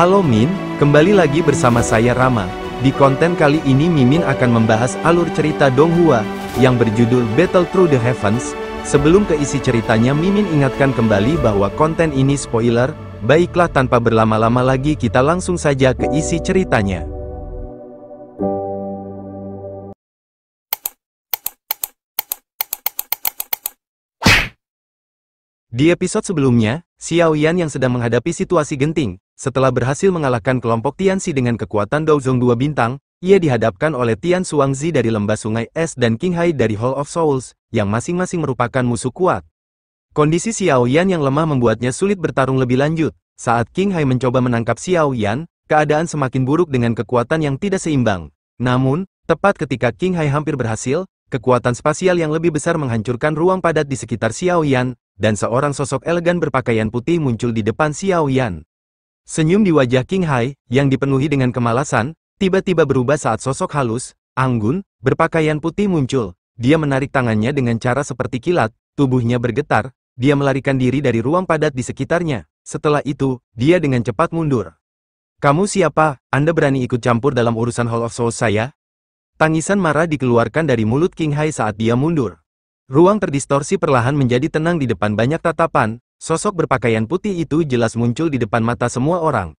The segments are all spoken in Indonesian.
Halo Min, kembali lagi bersama saya Rama. Di konten kali ini Mimin akan membahas alur cerita Donghua, yang berjudul Battle Through the Heavens. Sebelum ke isi ceritanya Mimin ingatkan kembali bahwa konten ini spoiler, baiklah tanpa berlama-lama lagi kita langsung saja ke isi ceritanya. Di episode sebelumnya, Xiao Yan yang sedang menghadapi situasi genting, setelah berhasil mengalahkan kelompok Tianxi dengan kekuatan Douzong dua bintang, ia dihadapkan oleh Tian Zi dari lembah sungai es dan King Hai dari Hall of Souls, yang masing-masing merupakan musuh kuat. Kondisi Xiao Yan yang lemah membuatnya sulit bertarung lebih lanjut. Saat King Hai mencoba menangkap Xiao Yan, keadaan semakin buruk dengan kekuatan yang tidak seimbang. Namun, tepat ketika King Hai hampir berhasil, kekuatan spasial yang lebih besar menghancurkan ruang padat di sekitar Xiao Yan, dan seorang sosok elegan berpakaian putih muncul di depan Xiao Yan. Senyum di wajah King Hai, yang dipenuhi dengan kemalasan, tiba-tiba berubah saat sosok halus, anggun, berpakaian putih muncul. Dia menarik tangannya dengan cara seperti kilat, tubuhnya bergetar, dia melarikan diri dari ruang padat di sekitarnya. Setelah itu, dia dengan cepat mundur. Kamu siapa? Anda berani ikut campur dalam urusan Hall of Souls saya? Tangisan marah dikeluarkan dari mulut King Hai saat dia mundur. Ruang terdistorsi perlahan menjadi tenang di depan banyak tatapan, Sosok berpakaian putih itu jelas muncul di depan mata semua orang.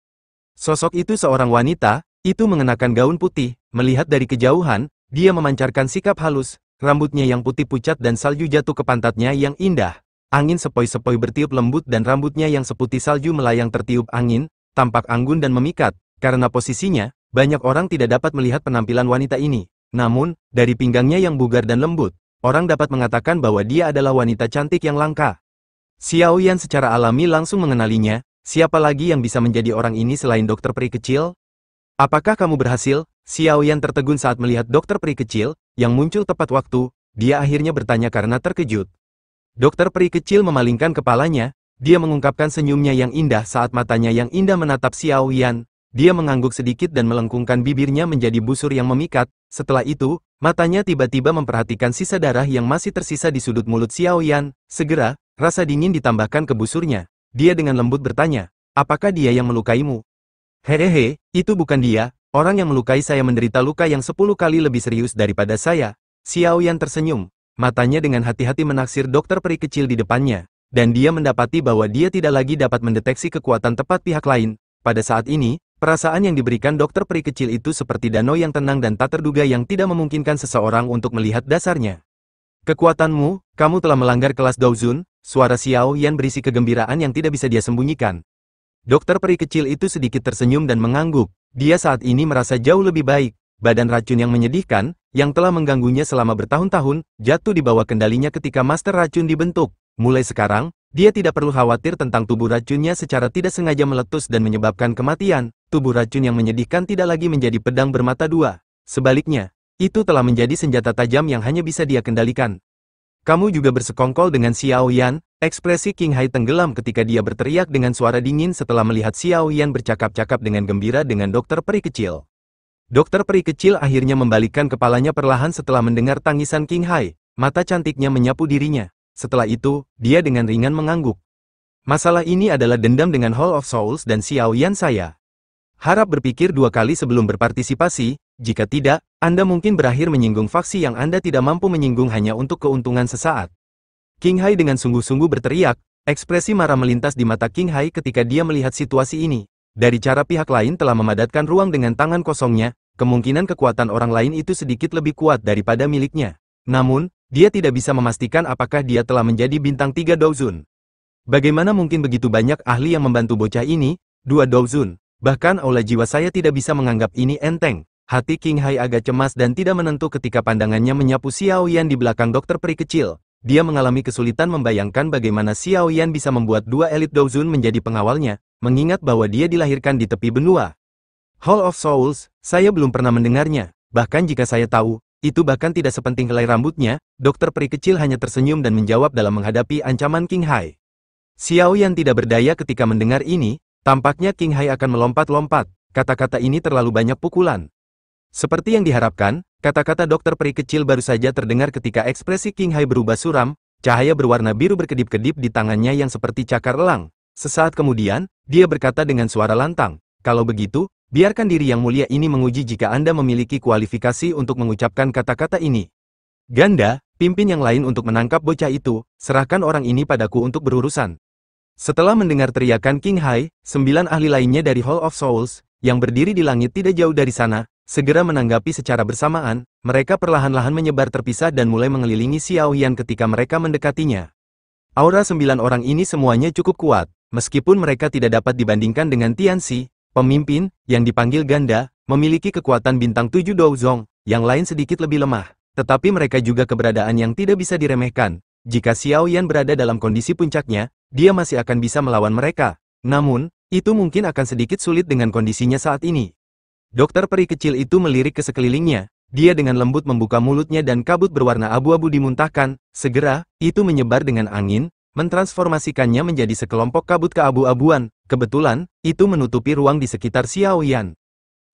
Sosok itu seorang wanita, itu mengenakan gaun putih, melihat dari kejauhan, dia memancarkan sikap halus, rambutnya yang putih pucat dan salju jatuh ke pantatnya yang indah. Angin sepoi-sepoi bertiup lembut dan rambutnya yang seputih salju melayang tertiup angin, tampak anggun dan memikat, karena posisinya, banyak orang tidak dapat melihat penampilan wanita ini. Namun, dari pinggangnya yang bugar dan lembut, orang dapat mengatakan bahwa dia adalah wanita cantik yang langka. Xiao Yan secara alami langsung mengenalinya, siapa lagi yang bisa menjadi orang ini selain dokter peri kecil? Apakah kamu berhasil? Xiao Yan tertegun saat melihat dokter peri kecil, yang muncul tepat waktu, dia akhirnya bertanya karena terkejut. Dokter peri kecil memalingkan kepalanya, dia mengungkapkan senyumnya yang indah saat matanya yang indah menatap Xiao Yan, dia mengangguk sedikit dan melengkungkan bibirnya menjadi busur yang memikat, setelah itu, matanya tiba-tiba memperhatikan sisa darah yang masih tersisa di sudut mulut Xiao Yan, segera, Rasa dingin ditambahkan ke busurnya. Dia dengan lembut bertanya, apakah dia yang melukaimu? Hehehe, itu bukan dia, orang yang melukai saya menderita luka yang sepuluh kali lebih serius daripada saya. Xiao Yan tersenyum, matanya dengan hati-hati menaksir dokter peri kecil di depannya, dan dia mendapati bahwa dia tidak lagi dapat mendeteksi kekuatan tepat pihak lain. Pada saat ini, perasaan yang diberikan dokter peri kecil itu seperti danau yang tenang dan tak terduga yang tidak memungkinkan seseorang untuk melihat dasarnya. Kekuatanmu, kamu telah melanggar kelas Douzun, Suara Xiao Yan berisi kegembiraan yang tidak bisa dia sembunyikan. Dokter peri kecil itu sedikit tersenyum dan mengangguk. Dia saat ini merasa jauh lebih baik. Badan racun yang menyedihkan, yang telah mengganggunya selama bertahun-tahun, jatuh di bawah kendalinya ketika master racun dibentuk. Mulai sekarang, dia tidak perlu khawatir tentang tubuh racunnya secara tidak sengaja meletus dan menyebabkan kematian. Tubuh racun yang menyedihkan tidak lagi menjadi pedang bermata dua. Sebaliknya, itu telah menjadi senjata tajam yang hanya bisa dia kendalikan. Kamu juga bersekongkol dengan Xiao Yan, ekspresi King Hai tenggelam ketika dia berteriak dengan suara dingin setelah melihat Xiao Yan bercakap-cakap dengan gembira dengan dokter peri kecil. Dokter peri kecil akhirnya membalikkan kepalanya perlahan setelah mendengar tangisan King Hai, mata cantiknya menyapu dirinya. Setelah itu, dia dengan ringan mengangguk. Masalah ini adalah dendam dengan Hall of Souls dan Xiao Yan saya. Harap berpikir dua kali sebelum berpartisipasi, jika tidak, Anda mungkin berakhir menyinggung faksi yang Anda tidak mampu menyinggung hanya untuk keuntungan sesaat. King Hai dengan sungguh-sungguh berteriak, ekspresi marah melintas di mata King Hai ketika dia melihat situasi ini. Dari cara pihak lain telah memadatkan ruang dengan tangan kosongnya, kemungkinan kekuatan orang lain itu sedikit lebih kuat daripada miliknya. Namun, dia tidak bisa memastikan apakah dia telah menjadi bintang tiga douzun. Bagaimana mungkin begitu banyak ahli yang membantu bocah ini, dua douzun. bahkan aula jiwa saya tidak bisa menganggap ini enteng. Hati King Hai agak cemas dan tidak menentu ketika pandangannya menyapu Xiao Yan di belakang dokter peri kecil. Dia mengalami kesulitan membayangkan bagaimana Xiao Yan bisa membuat dua elit Douzun menjadi pengawalnya, mengingat bahwa dia dilahirkan di tepi benua. Hall of Souls, saya belum pernah mendengarnya. Bahkan jika saya tahu, itu bahkan tidak sepenting helai rambutnya, dokter peri kecil hanya tersenyum dan menjawab dalam menghadapi ancaman King Hai. Xiao Yan tidak berdaya ketika mendengar ini, tampaknya King Hai akan melompat-lompat. Kata-kata ini terlalu banyak pukulan. Seperti yang diharapkan, kata-kata dokter peri kecil baru saja terdengar ketika ekspresi King Hai berubah suram, cahaya berwarna biru berkedip-kedip di tangannya yang seperti cakar elang. Sesaat kemudian, dia berkata dengan suara lantang, kalau begitu, biarkan diri yang mulia ini menguji jika Anda memiliki kualifikasi untuk mengucapkan kata-kata ini. Ganda, pimpin yang lain untuk menangkap bocah itu, serahkan orang ini padaku untuk berurusan. Setelah mendengar teriakan King Hai, sembilan ahli lainnya dari Hall of Souls, yang berdiri di langit tidak jauh dari sana, segera menanggapi secara bersamaan, mereka perlahan-lahan menyebar terpisah dan mulai mengelilingi Xiao Yan ketika mereka mendekatinya. Aura sembilan orang ini semuanya cukup kuat, meskipun mereka tidak dapat dibandingkan dengan Tian Tianxi, pemimpin, yang dipanggil Ganda, memiliki kekuatan bintang tujuh Douzong, yang lain sedikit lebih lemah. Tetapi mereka juga keberadaan yang tidak bisa diremehkan. Jika Xiao Yan berada dalam kondisi puncaknya, dia masih akan bisa melawan mereka. Namun, itu mungkin akan sedikit sulit dengan kondisinya saat ini. Dokter peri kecil itu melirik ke sekelilingnya, dia dengan lembut membuka mulutnya dan kabut berwarna abu-abu dimuntahkan, segera, itu menyebar dengan angin, mentransformasikannya menjadi sekelompok kabut keabu-abuan, kebetulan, itu menutupi ruang di sekitar Xiaoyan.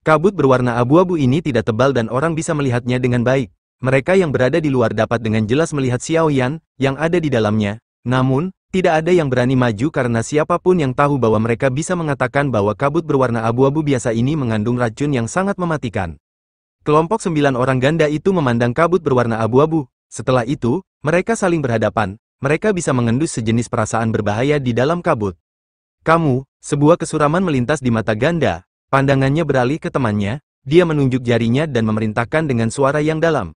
Kabut berwarna abu-abu ini tidak tebal dan orang bisa melihatnya dengan baik. Mereka yang berada di luar dapat dengan jelas melihat Xiaoyan, yang ada di dalamnya, namun, tidak ada yang berani maju karena siapapun yang tahu bahwa mereka bisa mengatakan bahwa kabut berwarna abu-abu biasa ini mengandung racun yang sangat mematikan. Kelompok sembilan orang ganda itu memandang kabut berwarna abu-abu. Setelah itu, mereka saling berhadapan. Mereka bisa mengendus sejenis perasaan berbahaya di dalam kabut. Kamu, sebuah kesuraman melintas di mata ganda. Pandangannya beralih ke temannya, dia menunjuk jarinya dan memerintahkan dengan suara yang dalam.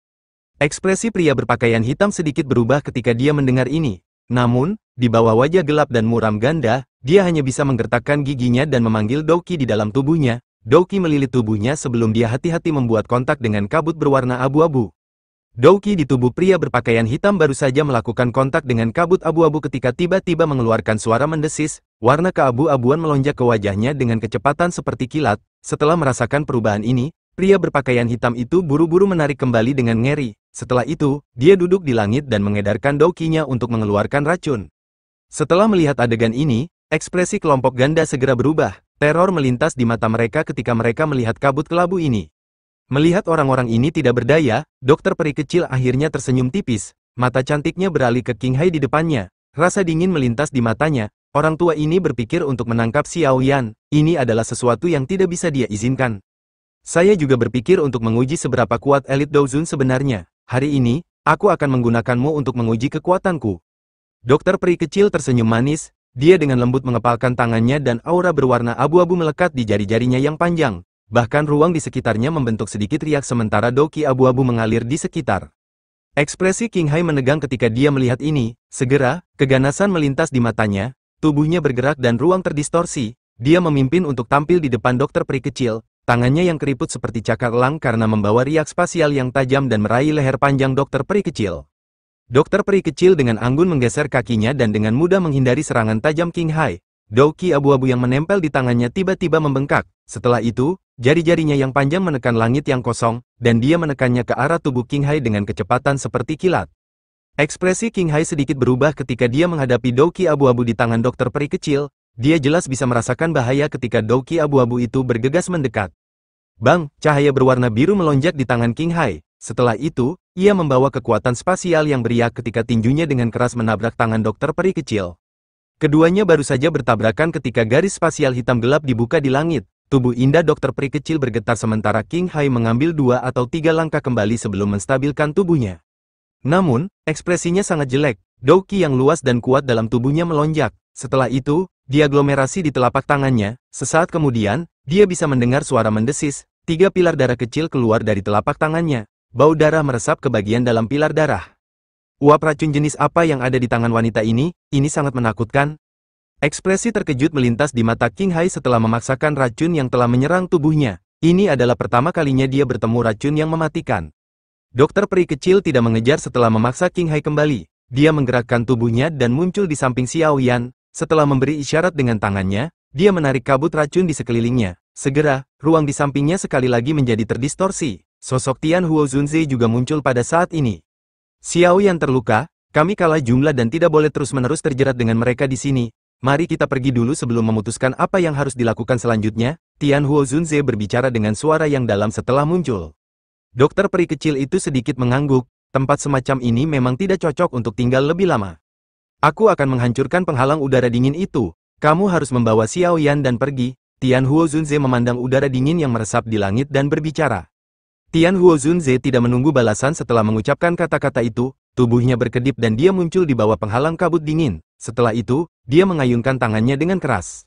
Ekspresi pria berpakaian hitam sedikit berubah ketika dia mendengar ini. Namun, di bawah wajah gelap dan muram ganda, dia hanya bisa menggertakkan giginya dan memanggil Doki di dalam tubuhnya. Doki melilit tubuhnya sebelum dia hati-hati membuat kontak dengan kabut berwarna abu-abu. Doki di tubuh pria berpakaian hitam baru saja melakukan kontak dengan kabut abu-abu ketika tiba-tiba mengeluarkan suara mendesis, warna keabu-abuan melonjak ke wajahnya dengan kecepatan seperti kilat. Setelah merasakan perubahan ini, pria berpakaian hitam itu buru-buru menarik kembali dengan ngeri. Setelah itu, dia duduk di langit dan mengedarkan dokinya untuk mengeluarkan racun. Setelah melihat adegan ini, ekspresi kelompok ganda segera berubah, teror melintas di mata mereka ketika mereka melihat kabut kelabu ini. Melihat orang-orang ini tidak berdaya, dokter peri kecil akhirnya tersenyum tipis, mata cantiknya beralih ke King Hai di depannya, rasa dingin melintas di matanya, orang tua ini berpikir untuk menangkap Xiao Yan, ini adalah sesuatu yang tidak bisa dia izinkan. Saya juga berpikir untuk menguji seberapa kuat elit Douzun sebenarnya, hari ini, aku akan menggunakanmu untuk menguji kekuatanku, Dokter peri kecil tersenyum manis, dia dengan lembut mengepalkan tangannya dan aura berwarna abu-abu melekat di jari-jarinya yang panjang, bahkan ruang di sekitarnya membentuk sedikit riak sementara doki abu-abu mengalir di sekitar. Ekspresi King Hai menegang ketika dia melihat ini, segera, keganasan melintas di matanya, tubuhnya bergerak dan ruang terdistorsi, dia memimpin untuk tampil di depan dokter peri kecil, tangannya yang keriput seperti cakar elang karena membawa riak spasial yang tajam dan meraih leher panjang dokter peri kecil. Dokter peri kecil dengan anggun menggeser kakinya dan dengan mudah menghindari serangan tajam King Hai. Doki abu-abu yang menempel di tangannya tiba-tiba membengkak. Setelah itu, jari-jarinya yang panjang menekan langit yang kosong, dan dia menekannya ke arah tubuh King Hai dengan kecepatan seperti kilat. Ekspresi King Hai sedikit berubah ketika dia menghadapi Doki abu-abu di tangan dokter peri kecil, dia jelas bisa merasakan bahaya ketika Doki abu-abu itu bergegas mendekat. Bang, cahaya berwarna biru melonjak di tangan King Hai. Setelah itu, ia membawa kekuatan spasial yang beriak ketika tinjunya dengan keras menabrak tangan dokter peri kecil. Keduanya baru saja bertabrakan ketika garis spasial hitam gelap dibuka di langit. Tubuh indah dokter peri kecil bergetar sementara King Hai mengambil dua atau tiga langkah kembali sebelum menstabilkan tubuhnya. Namun, ekspresinya sangat jelek. Doki yang luas dan kuat dalam tubuhnya melonjak. Setelah itu, diaglomerasi di telapak tangannya. Sesaat kemudian, dia bisa mendengar suara mendesis. Tiga pilar darah kecil keluar dari telapak tangannya. Bau darah meresap ke bagian dalam pilar darah. Uap racun jenis apa yang ada di tangan wanita ini, ini sangat menakutkan. Ekspresi terkejut melintas di mata King Hai setelah memaksakan racun yang telah menyerang tubuhnya. Ini adalah pertama kalinya dia bertemu racun yang mematikan. Dokter peri kecil tidak mengejar setelah memaksa King Hai kembali. Dia menggerakkan tubuhnya dan muncul di samping Xiao Yan. Setelah memberi isyarat dengan tangannya, dia menarik kabut racun di sekelilingnya. Segera, ruang di sampingnya sekali lagi menjadi terdistorsi. Sosok Tian Huo Zunzi juga muncul pada saat ini. Xiao yang terluka, kami kalah jumlah dan tidak boleh terus-menerus terjerat dengan mereka di sini. Mari kita pergi dulu sebelum memutuskan apa yang harus dilakukan selanjutnya, Tian Huo Zunze berbicara dengan suara yang dalam setelah muncul. Dokter peri kecil itu sedikit mengangguk, tempat semacam ini memang tidak cocok untuk tinggal lebih lama. Aku akan menghancurkan penghalang udara dingin itu, kamu harus membawa Xiao Yan dan pergi, Tian Huo Zunze memandang udara dingin yang meresap di langit dan berbicara. Tian Huo Huozunze tidak menunggu balasan setelah mengucapkan kata-kata itu, tubuhnya berkedip dan dia muncul di bawah penghalang kabut dingin. Setelah itu, dia mengayunkan tangannya dengan keras.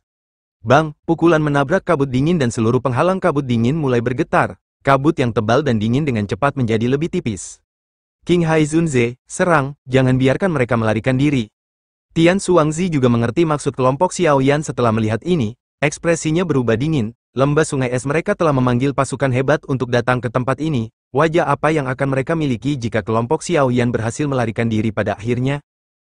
Bang, pukulan menabrak kabut dingin dan seluruh penghalang kabut dingin mulai bergetar. Kabut yang tebal dan dingin dengan cepat menjadi lebih tipis. King Hai Haizunze, serang, jangan biarkan mereka melarikan diri. Tian Suangzi juga mengerti maksud kelompok Xiaoyan setelah melihat ini, ekspresinya berubah dingin, Lembah Sungai Es mereka telah memanggil pasukan hebat untuk datang ke tempat ini, wajah apa yang akan mereka miliki jika kelompok Xiaoyan berhasil melarikan diri pada akhirnya?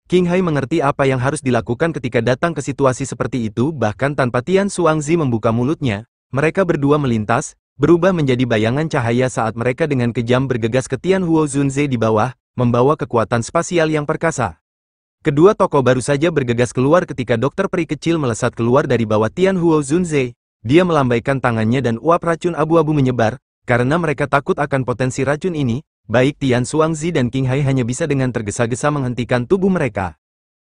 King Hai mengerti apa yang harus dilakukan ketika datang ke situasi seperti itu bahkan tanpa Tian Suangzi membuka mulutnya, mereka berdua melintas, berubah menjadi bayangan cahaya saat mereka dengan kejam bergegas ke Tian Huo Zunze di bawah, membawa kekuatan spasial yang perkasa. Kedua tokoh baru saja bergegas keluar ketika dokter peri kecil melesat keluar dari bawah Tian Huo Zunze, dia melambaikan tangannya dan uap racun abu-abu menyebar, karena mereka takut akan potensi racun ini, baik Tian Suangzi dan King Hai hanya bisa dengan tergesa-gesa menghentikan tubuh mereka.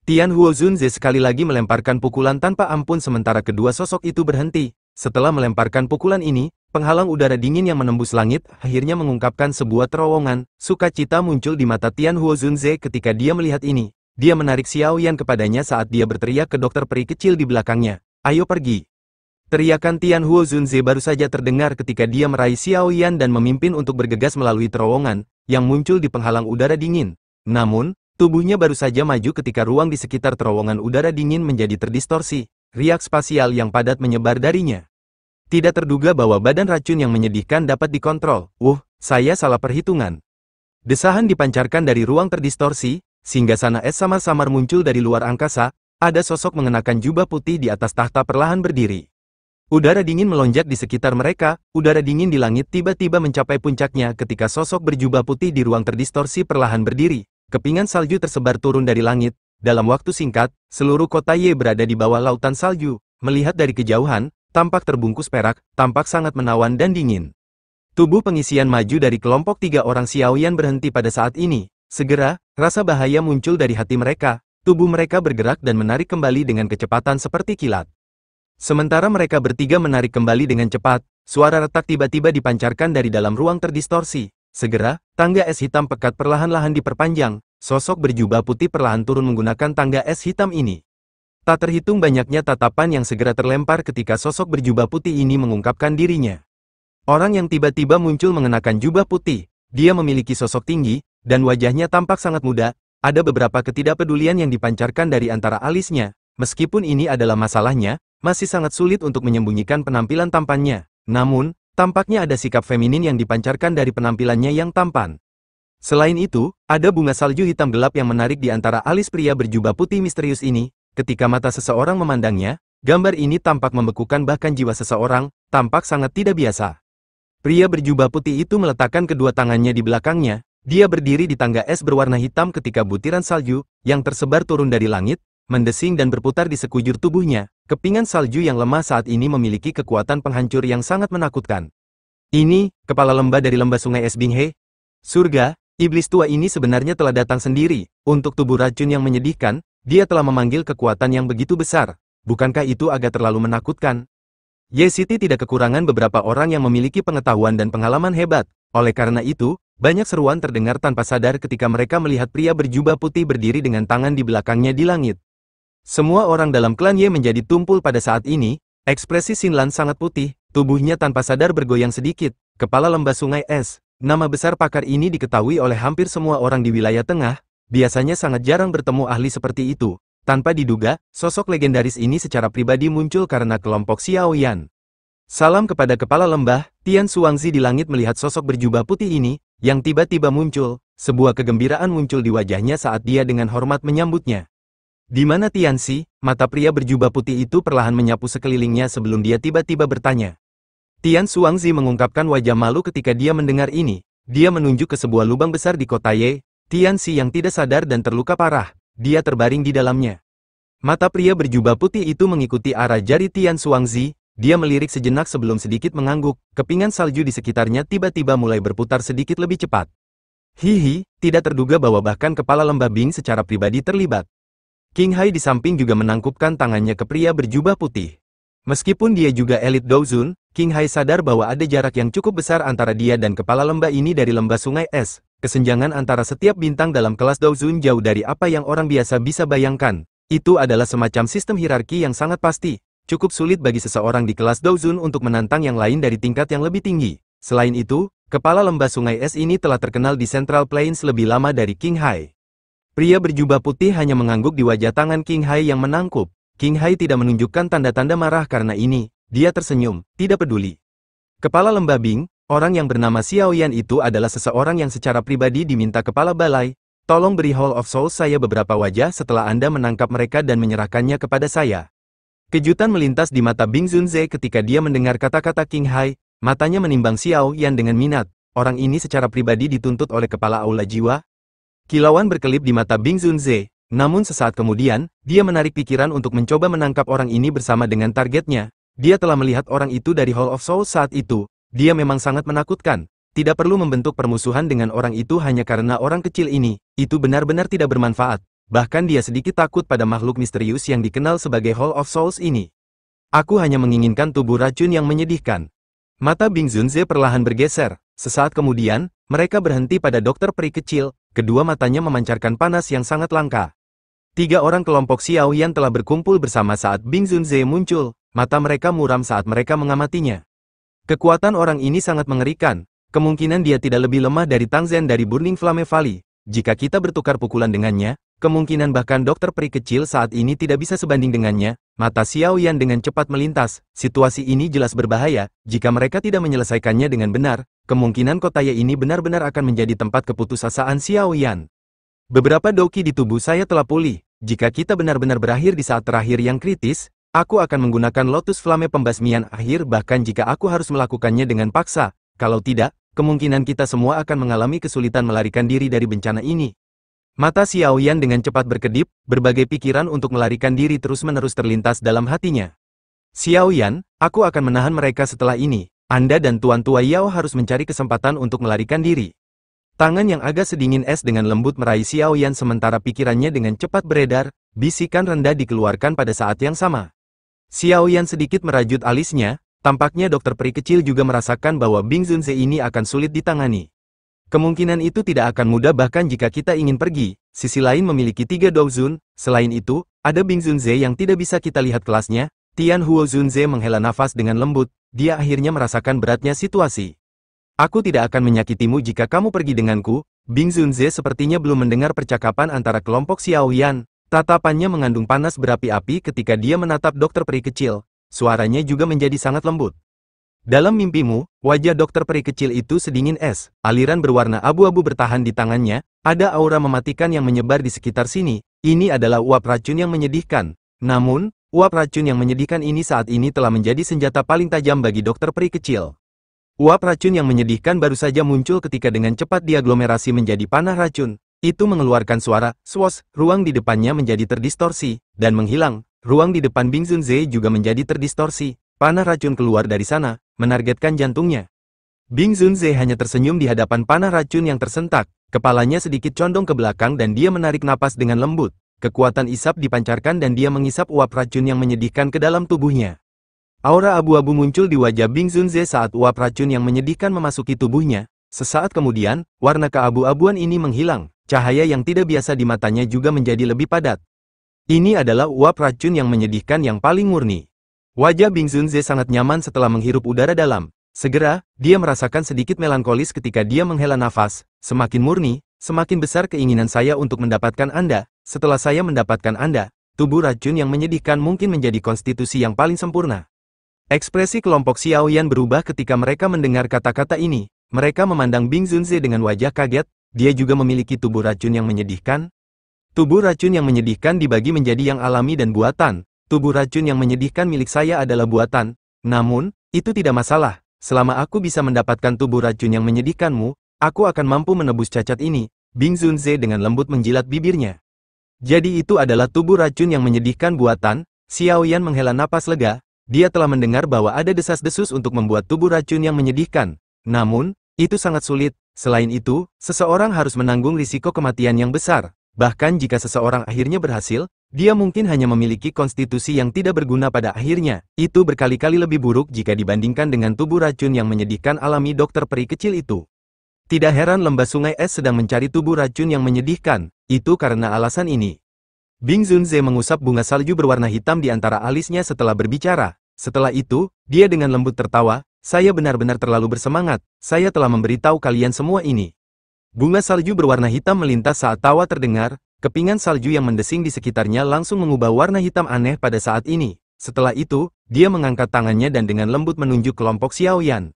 Tian Huozunzi sekali lagi melemparkan pukulan tanpa ampun sementara kedua sosok itu berhenti. Setelah melemparkan pukulan ini, penghalang udara dingin yang menembus langit akhirnya mengungkapkan sebuah terowongan. Sukacita muncul di mata Tian Huozunzi ketika dia melihat ini. Dia menarik Xiao Yan kepadanya saat dia berteriak ke dokter peri kecil di belakangnya. Ayo pergi. Teriakan Tian Huo Zunze baru saja terdengar ketika dia meraih Xiao Yan dan memimpin untuk bergegas melalui terowongan, yang muncul di penghalang udara dingin. Namun, tubuhnya baru saja maju ketika ruang di sekitar terowongan udara dingin menjadi terdistorsi, riak spasial yang padat menyebar darinya. Tidak terduga bahwa badan racun yang menyedihkan dapat dikontrol, uh, saya salah perhitungan. Desahan dipancarkan dari ruang terdistorsi, sehingga sana es samar-samar muncul dari luar angkasa, ada sosok mengenakan jubah putih di atas tahta perlahan berdiri. Udara dingin melonjak di sekitar mereka, udara dingin di langit tiba-tiba mencapai puncaknya ketika sosok berjubah putih di ruang terdistorsi perlahan berdiri. Kepingan salju tersebar turun dari langit. Dalam waktu singkat, seluruh kota Ye berada di bawah lautan salju. Melihat dari kejauhan, tampak terbungkus perak, tampak sangat menawan dan dingin. Tubuh pengisian maju dari kelompok tiga orang Xiaoyan berhenti pada saat ini. Segera, rasa bahaya muncul dari hati mereka. Tubuh mereka bergerak dan menarik kembali dengan kecepatan seperti kilat. Sementara mereka bertiga menarik kembali dengan cepat, suara retak tiba-tiba dipancarkan dari dalam ruang terdistorsi. Segera, tangga es hitam pekat perlahan-lahan diperpanjang, sosok berjubah putih perlahan turun menggunakan tangga es hitam ini. Tak terhitung banyaknya tatapan yang segera terlempar ketika sosok berjubah putih ini mengungkapkan dirinya. Orang yang tiba-tiba muncul mengenakan jubah putih, dia memiliki sosok tinggi, dan wajahnya tampak sangat muda, ada beberapa ketidakpedulian yang dipancarkan dari antara alisnya, Meskipun ini adalah masalahnya, masih sangat sulit untuk menyembunyikan penampilan tampannya. Namun, tampaknya ada sikap feminin yang dipancarkan dari penampilannya yang tampan. Selain itu, ada bunga salju hitam gelap yang menarik di antara alis pria berjubah putih misterius ini. Ketika mata seseorang memandangnya, gambar ini tampak membekukan bahkan jiwa seseorang, tampak sangat tidak biasa. Pria berjubah putih itu meletakkan kedua tangannya di belakangnya, dia berdiri di tangga es berwarna hitam ketika butiran salju, yang tersebar turun dari langit, mendesing dan berputar di sekujur tubuhnya, Kepingan salju yang lemah saat ini memiliki kekuatan penghancur yang sangat menakutkan. Ini, kepala lembah dari lembah sungai Esbinghe? Surga, iblis tua ini sebenarnya telah datang sendiri, untuk tubuh racun yang menyedihkan, dia telah memanggil kekuatan yang begitu besar. Bukankah itu agak terlalu menakutkan? Ye City tidak kekurangan beberapa orang yang memiliki pengetahuan dan pengalaman hebat. Oleh karena itu, banyak seruan terdengar tanpa sadar ketika mereka melihat pria berjubah putih berdiri dengan tangan di belakangnya di langit. Semua orang dalam klan Ye menjadi tumpul pada saat ini, ekspresi Sinlan sangat putih, tubuhnya tanpa sadar bergoyang sedikit, kepala lembah sungai es. Nama besar pakar ini diketahui oleh hampir semua orang di wilayah tengah, biasanya sangat jarang bertemu ahli seperti itu. Tanpa diduga, sosok legendaris ini secara pribadi muncul karena kelompok Xiaoyan. Salam kepada kepala lembah, Tian Suangzi di langit melihat sosok berjubah putih ini, yang tiba-tiba muncul, sebuah kegembiraan muncul di wajahnya saat dia dengan hormat menyambutnya. Di mana Tianxi, mata pria berjubah putih itu perlahan menyapu sekelilingnya sebelum dia tiba-tiba bertanya. Tian Suangzi mengungkapkan wajah malu ketika dia mendengar ini. Dia menunjuk ke sebuah lubang besar di kota Ye, Si yang tidak sadar dan terluka parah, dia terbaring di dalamnya. Mata pria berjubah putih itu mengikuti arah jari Tian Suangzi, dia melirik sejenak sebelum sedikit mengangguk, kepingan salju di sekitarnya tiba-tiba mulai berputar sedikit lebih cepat. Hihi, tidak terduga bahwa bahkan kepala lembah Bing secara pribadi terlibat. King Hai di samping juga menangkupkan tangannya ke pria berjubah putih. Meskipun dia juga elit Douzun, King Hai sadar bahwa ada jarak yang cukup besar antara dia dan kepala lembah ini dari lembah sungai es. Kesenjangan antara setiap bintang dalam kelas Douzun jauh dari apa yang orang biasa bisa bayangkan. Itu adalah semacam sistem hierarki yang sangat pasti. Cukup sulit bagi seseorang di kelas Douzun untuk menantang yang lain dari tingkat yang lebih tinggi. Selain itu, kepala lembah sungai es ini telah terkenal di Central Plains lebih lama dari King Hai. Pria berjubah putih hanya mengangguk di wajah tangan King Hai yang menangkup. King Hai tidak menunjukkan tanda-tanda marah karena ini. Dia tersenyum, tidak peduli. Kepala lembah Bing, orang yang bernama Xiao Yan itu adalah seseorang yang secara pribadi diminta kepala balai. Tolong beri Hall of Souls saya beberapa wajah setelah Anda menangkap mereka dan menyerahkannya kepada saya. Kejutan melintas di mata Bing Zunze ketika dia mendengar kata-kata King Hai, matanya menimbang Xiao Yan dengan minat. Orang ini secara pribadi dituntut oleh kepala aula jiwa, Kilauan berkelip di mata Bing Zunze, namun sesaat kemudian, dia menarik pikiran untuk mencoba menangkap orang ini bersama dengan targetnya. Dia telah melihat orang itu dari Hall of Souls saat itu, dia memang sangat menakutkan. Tidak perlu membentuk permusuhan dengan orang itu hanya karena orang kecil ini, itu benar-benar tidak bermanfaat. Bahkan dia sedikit takut pada makhluk misterius yang dikenal sebagai Hall of Souls ini. Aku hanya menginginkan tubuh racun yang menyedihkan. Mata Bing Zunze perlahan bergeser. Sesaat kemudian, mereka berhenti pada dokter peri kecil, kedua matanya memancarkan panas yang sangat langka. Tiga orang kelompok Xiao Yan telah berkumpul bersama saat Bing Zunze muncul, mata mereka muram saat mereka mengamatinya. Kekuatan orang ini sangat mengerikan, kemungkinan dia tidak lebih lemah dari Tang Zhen dari Burning Flame Valley. Jika kita bertukar pukulan dengannya, kemungkinan bahkan dokter peri kecil saat ini tidak bisa sebanding dengannya, mata Xiao Yan dengan cepat melintas, situasi ini jelas berbahaya, jika mereka tidak menyelesaikannya dengan benar, kemungkinan kota Ye ini benar-benar akan menjadi tempat keputusasaan Xiaoyan. Beberapa doki di tubuh saya telah pulih, jika kita benar-benar berakhir di saat terakhir yang kritis, aku akan menggunakan Lotus Flame pembasmian akhir bahkan jika aku harus melakukannya dengan paksa, kalau tidak, kemungkinan kita semua akan mengalami kesulitan melarikan diri dari bencana ini. Mata Xiaoyan dengan cepat berkedip, berbagai pikiran untuk melarikan diri terus-menerus terlintas dalam hatinya. Xiaoyan, aku akan menahan mereka setelah ini, anda dan Tuan Tua Yao harus mencari kesempatan untuk melarikan diri. Tangan yang agak sedingin es dengan lembut meraih Xiao Yan sementara pikirannya dengan cepat beredar, bisikan rendah dikeluarkan pada saat yang sama. Xiao Yan sedikit merajut alisnya, tampaknya dokter peri kecil juga merasakan bahwa Bing Zunze ini akan sulit ditangani. Kemungkinan itu tidak akan mudah bahkan jika kita ingin pergi, sisi lain memiliki tiga Douzun, selain itu, ada Bing Zunze yang tidak bisa kita lihat kelasnya, Tian Huo Zunze menghela nafas dengan lembut, dia akhirnya merasakan beratnya situasi. Aku tidak akan menyakitimu jika kamu pergi denganku, Bing Zunze sepertinya belum mendengar percakapan antara kelompok Xiaoyan. Tatapannya mengandung panas berapi-api ketika dia menatap dokter peri kecil. Suaranya juga menjadi sangat lembut. Dalam mimpimu, wajah dokter peri kecil itu sedingin es. Aliran berwarna abu-abu bertahan di tangannya, ada aura mematikan yang menyebar di sekitar sini. Ini adalah uap racun yang menyedihkan. Namun, Uap racun yang menyedihkan ini saat ini telah menjadi senjata paling tajam bagi dokter peri kecil. Uap racun yang menyedihkan baru saja muncul ketika dengan cepat diaglomerasi menjadi panah racun. Itu mengeluarkan suara, swos, ruang di depannya menjadi terdistorsi, dan menghilang. Ruang di depan Bing Zunze juga menjadi terdistorsi. Panah racun keluar dari sana, menargetkan jantungnya. Bing Zunze hanya tersenyum di hadapan panah racun yang tersentak. Kepalanya sedikit condong ke belakang dan dia menarik napas dengan lembut. Kekuatan isap dipancarkan dan dia mengisap uap racun yang menyedihkan ke dalam tubuhnya. Aura abu-abu muncul di wajah Bing Zunze saat uap racun yang menyedihkan memasuki tubuhnya. Sesaat kemudian, warna keabu-abuan ini menghilang. Cahaya yang tidak biasa di matanya juga menjadi lebih padat. Ini adalah uap racun yang menyedihkan yang paling murni. Wajah Bing Zunze sangat nyaman setelah menghirup udara dalam. Segera, dia merasakan sedikit melankolis ketika dia menghela nafas. Semakin murni, Semakin besar keinginan saya untuk mendapatkan Anda, setelah saya mendapatkan Anda, tubuh racun yang menyedihkan mungkin menjadi konstitusi yang paling sempurna. Ekspresi kelompok Xiaoyan berubah ketika mereka mendengar kata-kata ini. Mereka memandang Bing Zunze dengan wajah kaget, dia juga memiliki tubuh racun yang menyedihkan. Tubuh racun yang menyedihkan dibagi menjadi yang alami dan buatan. Tubuh racun yang menyedihkan milik saya adalah buatan. Namun, itu tidak masalah. Selama aku bisa mendapatkan tubuh racun yang menyedihkanmu, Aku akan mampu menebus cacat ini, Bing Zunze dengan lembut menjilat bibirnya. Jadi itu adalah tubuh racun yang menyedihkan buatan, Xiao Yan menghela napas lega, dia telah mendengar bahwa ada desas-desus untuk membuat tubuh racun yang menyedihkan. Namun, itu sangat sulit, selain itu, seseorang harus menanggung risiko kematian yang besar. Bahkan jika seseorang akhirnya berhasil, dia mungkin hanya memiliki konstitusi yang tidak berguna pada akhirnya. Itu berkali-kali lebih buruk jika dibandingkan dengan tubuh racun yang menyedihkan alami dokter peri kecil itu. Tidak heran lembah sungai es sedang mencari tubuh racun yang menyedihkan, itu karena alasan ini. Bing Zunze mengusap bunga salju berwarna hitam di antara alisnya setelah berbicara. Setelah itu, dia dengan lembut tertawa, saya benar-benar terlalu bersemangat, saya telah memberitahu kalian semua ini. Bunga salju berwarna hitam melintas saat tawa terdengar, kepingan salju yang mendesing di sekitarnya langsung mengubah warna hitam aneh pada saat ini. Setelah itu, dia mengangkat tangannya dan dengan lembut menunjuk kelompok Xiaoyan.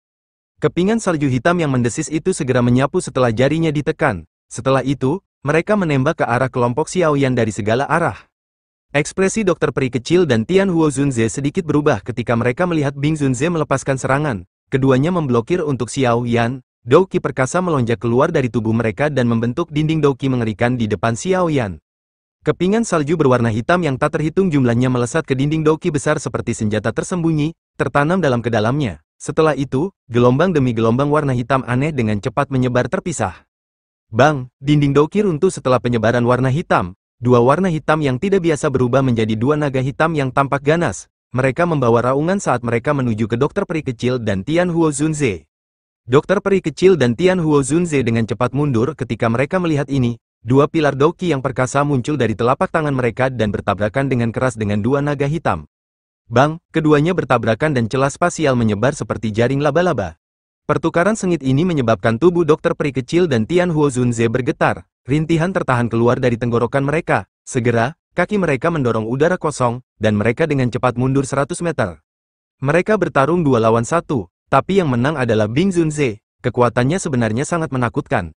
Kepingan salju hitam yang mendesis itu segera menyapu setelah jarinya ditekan. Setelah itu, mereka menembak ke arah kelompok Xiaoyan dari segala arah. Ekspresi dokter peri kecil dan Tian Huo Zunze sedikit berubah ketika mereka melihat Bing Zunze melepaskan serangan. Keduanya memblokir untuk Xiaoyan, Qi perkasa melonjak keluar dari tubuh mereka dan membentuk dinding Qi mengerikan di depan Xiaoyan. Kepingan salju berwarna hitam yang tak terhitung jumlahnya melesat ke dinding Qi besar seperti senjata tersembunyi, tertanam dalam kedalamnya. Setelah itu, gelombang demi gelombang warna hitam aneh dengan cepat menyebar terpisah. Bang, dinding Doki runtuh setelah penyebaran warna hitam. Dua warna hitam yang tidak biasa berubah menjadi dua naga hitam yang tampak ganas. Mereka membawa raungan saat mereka menuju ke dokter peri kecil dan Tian Huo Zunze. Dokter peri kecil dan Tian Huo Zunze dengan cepat mundur ketika mereka melihat ini, Dua pilar doki yang perkasa muncul dari telapak tangan mereka dan bertabrakan dengan keras dengan dua naga hitam. Bang, keduanya bertabrakan dan celah spasial menyebar seperti jaring laba-laba. Pertukaran sengit ini menyebabkan tubuh dokter peri kecil dan Tian Huo Zunze bergetar. Rintihan tertahan keluar dari tenggorokan mereka. Segera, kaki mereka mendorong udara kosong, dan mereka dengan cepat mundur 100 meter. Mereka bertarung dua lawan satu, tapi yang menang adalah Bing Zunze. Kekuatannya sebenarnya sangat menakutkan.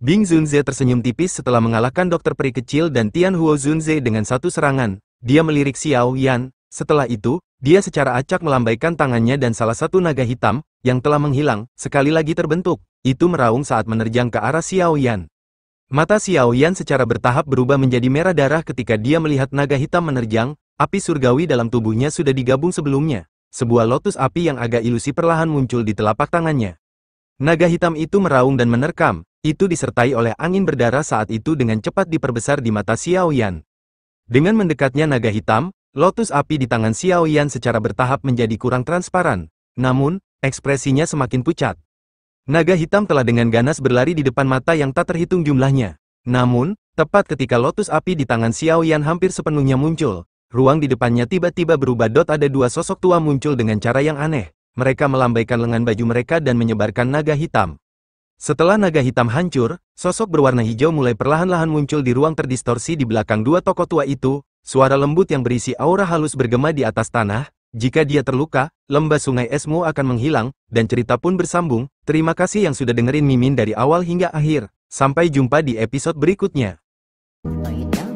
Bing Zunze tersenyum tipis setelah mengalahkan dokter peri kecil dan Tian Huo Zunze dengan satu serangan. Dia melirik Xiao Yan, setelah itu, dia secara acak melambaikan tangannya dan salah satu naga hitam, yang telah menghilang, sekali lagi terbentuk. Itu meraung saat menerjang ke arah Xiao Yan. Mata Xiao Yan secara bertahap berubah menjadi merah darah ketika dia melihat naga hitam menerjang, api surgawi dalam tubuhnya sudah digabung sebelumnya. Sebuah lotus api yang agak ilusi perlahan muncul di telapak tangannya. Naga hitam itu meraung dan menerkam, itu disertai oleh angin berdarah saat itu dengan cepat diperbesar di mata Xiao Yan. Dengan mendekatnya naga hitam, Lotus api di tangan Xiao Yan secara bertahap menjadi kurang transparan, namun, ekspresinya semakin pucat. Naga hitam telah dengan ganas berlari di depan mata yang tak terhitung jumlahnya. Namun, tepat ketika lotus api di tangan Xiao Yan hampir sepenuhnya muncul, ruang di depannya tiba-tiba berubah. Dot ada dua sosok tua muncul dengan cara yang aneh. Mereka melambaikan lengan baju mereka dan menyebarkan naga hitam. Setelah naga hitam hancur, sosok berwarna hijau mulai perlahan-lahan muncul di ruang terdistorsi di belakang dua tokoh tua itu, Suara lembut yang berisi aura halus bergema di atas tanah, jika dia terluka, lembah sungai esmu akan menghilang, dan cerita pun bersambung. Terima kasih yang sudah dengerin Mimin dari awal hingga akhir. Sampai jumpa di episode berikutnya. Oh, iya.